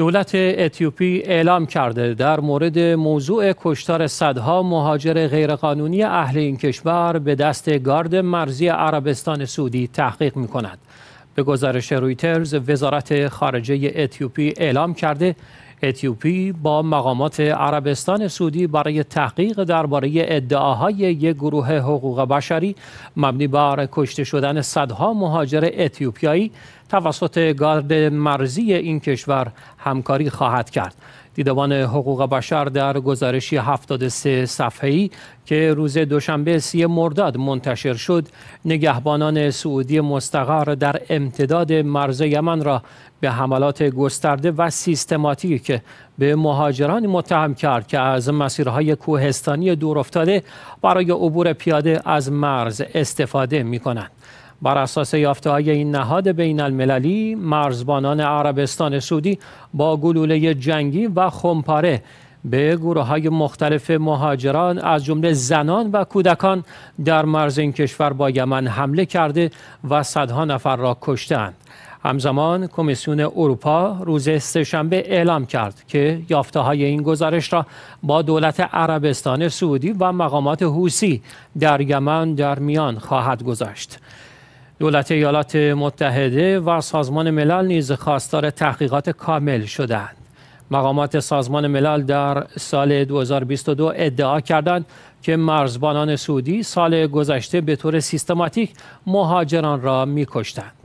دولت اتیوپی اعلام کرده در مورد موضوع کشتار صدها مهاجر غیرقانونی اهل این کشور به دست گارد مرزی عربستان سعودی تحقیق می کند. به گزارش رویترز وزارت خارجه اتیوپی اعلام کرده اتیوپی با مقامات عربستان سعودی برای تحقیق درباره ادعاهای یک گروه حقوق بشری مبنی بر کشته شدن صدها مهاجر اتیوپیایی توسط گارد مرزی این کشور همکاری خواهد کرد دیدبان حقوق بشر در گزارشی 73 صفحه‌ای که روز دوشنبه سی مرداد منتشر شد نگهبانان سعودی مستقر در امتداد مرز یمن را به حملات گسترده و سیستماتیک به مهاجران متهم کرد که از مسیرهای کوهستانی دورافتاده برای عبور پیاده از مرز استفاده می کنند. بر اساس یافته های این نهاد بین المللی مرزبانان عربستان سعودی با گلوله جنگی و خمپاره به گروه های مختلف مهاجران از جمله زنان و کودکان در مرز این کشور با یمن حمله کرده و صدها نفر را کشتند. همزمان کمیسیون اروپا روز سهشنبه اعلام کرد که یافته های این گزارش را با دولت عربستان سعودی و مقامات حوسی در یمن در میان خواهد گذاشت. دولت ایالات متحده و سازمان ملل نیز خواستار تحقیقات کامل شدند. مقامات سازمان ملل در سال 2022 ادعا کردند که مرزبانان سعودی سال گذشته به طور سیستماتیک مهاجران را میکشتند.